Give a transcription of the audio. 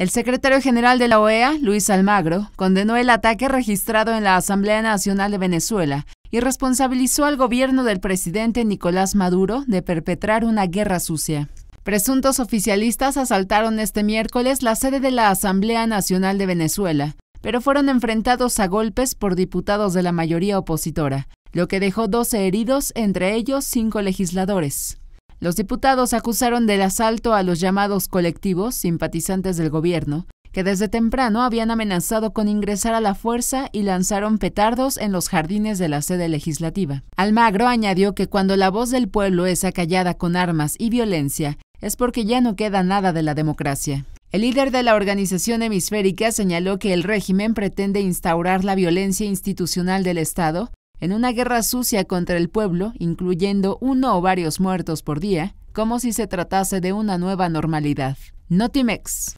El secretario general de la OEA, Luis Almagro, condenó el ataque registrado en la Asamblea Nacional de Venezuela y responsabilizó al gobierno del presidente Nicolás Maduro de perpetrar una guerra sucia. Presuntos oficialistas asaltaron este miércoles la sede de la Asamblea Nacional de Venezuela, pero fueron enfrentados a golpes por diputados de la mayoría opositora, lo que dejó 12 heridos, entre ellos cinco legisladores. Los diputados acusaron del asalto a los llamados colectivos simpatizantes del gobierno, que desde temprano habían amenazado con ingresar a la fuerza y lanzaron petardos en los jardines de la sede legislativa. Almagro añadió que cuando la voz del pueblo es acallada con armas y violencia, es porque ya no queda nada de la democracia. El líder de la organización hemisférica señaló que el régimen pretende instaurar la violencia institucional del Estado en una guerra sucia contra el pueblo, incluyendo uno o varios muertos por día, como si se tratase de una nueva normalidad. Notimex.